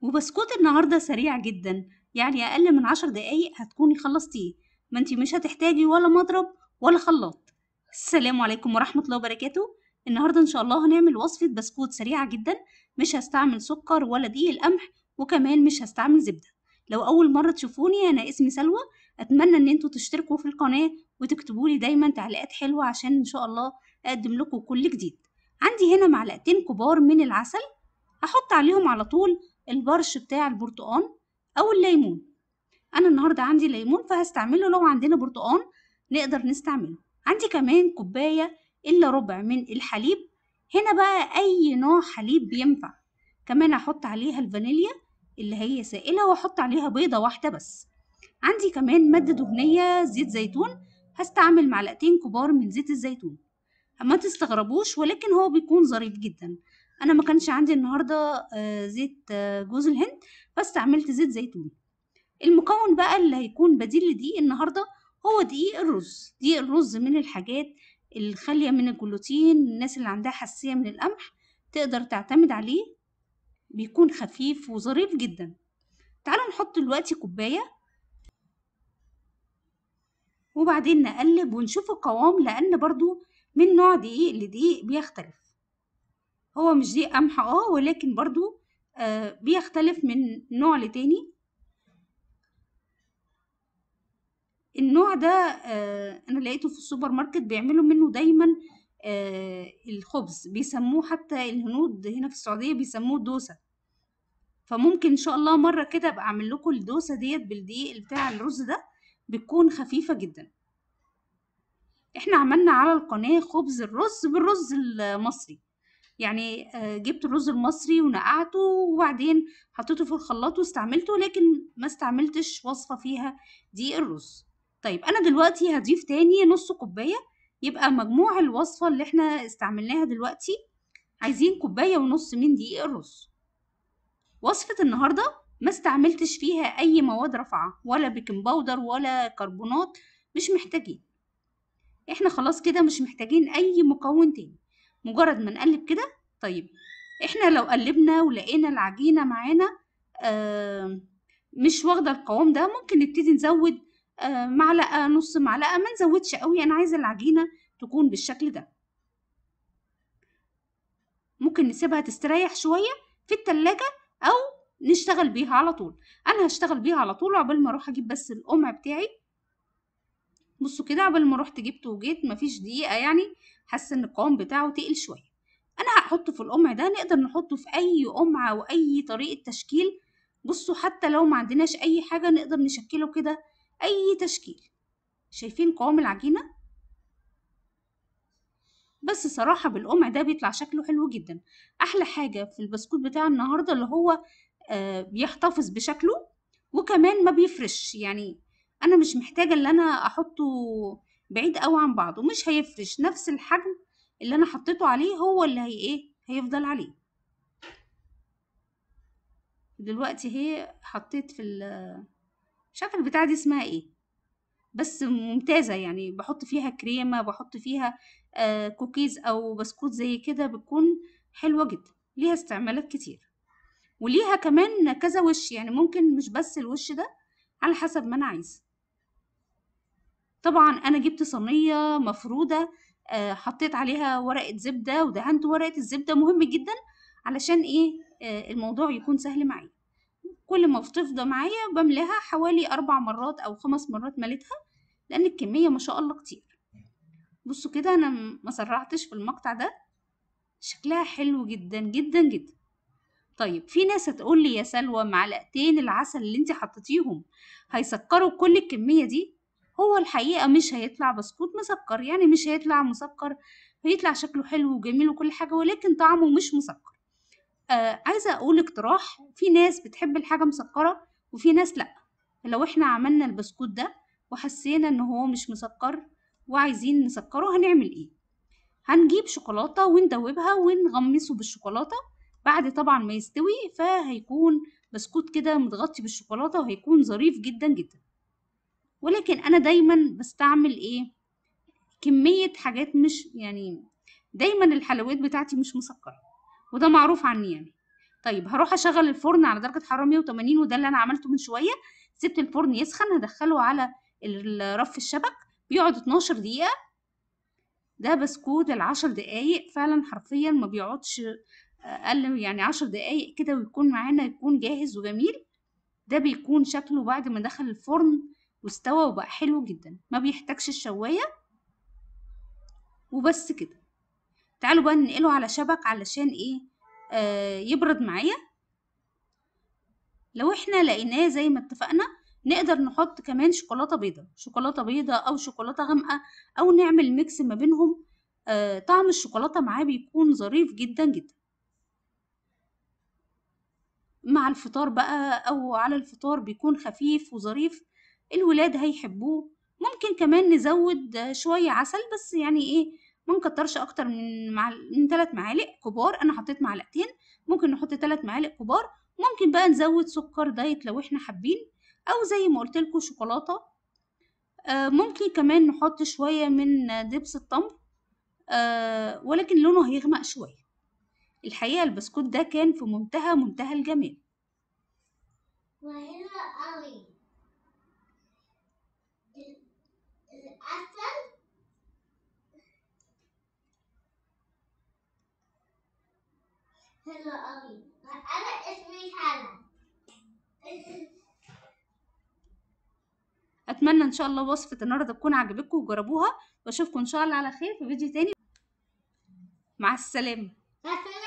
وبسكوت النهاردة سريع جدا يعني أقل من عشر دقايق هتكوني خلصتيه ما انتي مش هتحتاجي ولا مضرب ولا خلاط السلام عليكم ورحمة الله وبركاته النهاردة إن شاء الله هنعمل وصفة بسكوت سريعة جدا مش هستعمل سكر ولا دقيق القمح وكمان مش هستعمل زبدة لو أول مرة تشوفوني أنا اسمي سلوى أتمنى إن انتوا تشتركوا في القناة وتكتبولي دايما تعليقات حلوة عشان إن شاء الله أقدم لكم كل جديد عندي هنا معلقتين كبار من العسل هحط عليهم على طول البرش بتاع البرتقان او الليمون انا النهارده عندي ليمون فهستعمله لو عندنا برتقان نقدر نستعمله عندي كمان كوبايه الا ربع من الحليب هنا بقى اي نوع حليب بينفع كمان احط عليها الفانيليا اللي هي سائله واحط عليها بيضه واحده بس عندي كمان ماده دهنيه زيت زيتون هستعمل معلقتين كبار من زيت الزيتون ما تستغربوش ولكن هو بيكون ظريف جدا انا ما كانش عندي النهارده آه، زيت آه، جوز الهند فاستعملت زيت زيتون المكون بقى اللي هيكون بديل لدقيق النهارده هو دقيق الرز دقيق الرز من الحاجات الخاليه من الجلوتين الناس اللي عندها حساسيه من القمح تقدر تعتمد عليه بيكون خفيف وظريف جدا تعالوا نحط دلوقتي كوبايه وبعدين نقلب ونشوف القوام لان برضو من نوع دقيق لدقيق بيختلف هو مش دي قمح اه ولكن برضو آه بيختلف من نوع لتاني النوع ده آه انا لقيته في السوبر ماركت بيعملوا منه دايما آه الخبز بيسموه حتى الهنود هنا في السعوديه بيسموه دوسه فممكن ان شاء الله مره كده ابقى اعمل لكم الدوسه ديت بالدقيق بتاع الرز ده بتكون خفيفه جدا احنا عملنا على القناه خبز الرز بالرز المصري يعني آه، جبت الرز المصري ونقعته وبعدين حطيته في الخلاط واستعملته لكن ما استعملتش وصفة فيها دي الرز طيب أنا دلوقتي هضيف تاني نص كوباية يبقى مجموع الوصفة اللي احنا استعملناها دلوقتي عايزين كوباية ونص من دي الرز وصفة النهاردة ما استعملتش فيها أي مواد رفعة ولا بيكنج باودر ولا كربونات مش محتاجين احنا خلاص كده مش محتاجين أي مكون تاني مجرد ما نقلب كده طيب احنا لو قلبنا ولقينا العجينة معانا مش واخدة القوام ده ممكن نبتدي نزود معلقة نص معلقة ما نزودش قوي انا عايزة العجينة تكون بالشكل ده ممكن نسيبها تستريح شوية في التلاجة او نشتغل بيها على طول انا هشتغل بيها على طول عقبال ما اروح اجيب بس القمع بتاعي بصوا كده عقبال ما رحت جبته وجيت مفيش دقيقة يعني حاسه ان القوام بتاعه تقل شويه انا هحطه في القمع ده نقدر نحطه في اي قمعه واي طريقه تشكيل بصوا حتى لو ما عندناش اي حاجه نقدر نشكله كده اي تشكيل شايفين قوام العجينه بس صراحة بالقمع ده بيطلع شكله حلو جدا أحلى حاجة في البسكوت بتاع النهاردة اللي هو آه بيحتفظ بشكله وكمان ما بيفرش يعني أنا مش محتاجة اللي أنا أحطه بعيد قوي عن بعضه مش هيفرش نفس الحجم اللي انا حطيته عليه هو اللي هي ايه هيفضل عليه دلوقتي هي حطيت في مش عارفه البتاعه دي اسمها ايه بس ممتازه يعني بحط فيها كريمه بحط فيها آه كوكيز او بسكوت زي كده بتكون حلوه جدا ليها استعمالات كتير وليها كمان كذا وش يعني ممكن مش بس الوش ده على حسب ما انا عايزه طبعا انا جبت صينيه مفروده آه، حطيت عليها ورقه زبده ودهنت ورقه الزبده مهم جدا علشان ايه آه، الموضوع يكون سهل معايا كل ما بتفضى معايا بملاها حوالي اربع مرات او خمس مرات مليتها لان الكميه ما شاء الله كتير بصوا كده انا ما سرعتش في المقطع ده شكلها حلو جدا جدا جدا طيب في ناس هتقول لي يا سلوى معلقتين العسل اللي انت حطيتيهم هيسكروا كل الكميه دي هو الحقيقة مش هيطلع بسكوت مسكر يعني مش هيطلع مسكر هيطلع شكله حلو وجميل وكل حاجة ولكن طعمه مش مسكر آه عايزة أقول اقتراح في ناس بتحب الحاجة مسكرة وفي ناس لأ لو احنا عملنا البسكوت ده وحسينا ان هو مش مسكر وعايزين نسكره هنعمل ايه هنجيب شوكولاتة وندوبها ونغمسه بالشوكولاتة بعد طبعا ما يستوي فهيكون بسكوت كده متغطي بالشوكولاتة وهيكون ظريف جدا جدا ولكن انا دايما بستعمل ايه كمية حاجات مش يعني دايما الحلويات بتاعتي مش مسكرة وده معروف عني يعني طيب هروح اشغل الفرن على درجة حرارة 180 وده اللي انا عملته من شوية سبت الفرن يسخن هدخله على الرف الشبك بيقعد 12 دقيقة ده بسكوت العشر دقايق فعلا حرفيا ما بيقعدش اقل يعني عشر دقايق كده ويكون معانا يكون جاهز وجميل ده بيكون شكله بعد ما دخل الفرن واستوى وبقى حلو جدا ما بيحتاجش الشواية وبس كده تعالوا بقى ننقله على شبك علشان ايه آه يبرد معايا لو احنا لقيناه زي ما اتفقنا نقدر نحط كمان شوكولاتة بيضة شوكولاتة بيضة او شوكولاتة غامقة او نعمل ميكس ما بينهم آه طعم الشوكولاتة معاه بيكون ظريف جدا جدا مع الفطار بقى او على الفطار بيكون خفيف وظريف الولاد هيحبوه ممكن كمان نزود شوية عسل بس يعني ايه ما نكترش اكتر من من ثلاث معالق كبار انا حطيت معلقتين ممكن نحط ثلاث معالق كبار ممكن بقى نزود سكر دايت لو احنا حابين او زي ما قلت لكم شوكولاته آه، ممكن كمان نحط شويه من دبس التمر آه، ولكن لونه هيغمق شويه الحقيقه البسكوت ده كان في منتهى منتهى الجمال قوي انا اسمي اتمنى ان شاء الله وصفه النهارده تكون عجبتكم وجربوها واشوفكم ان شاء الله على خير في فيديو تاني مع السلامه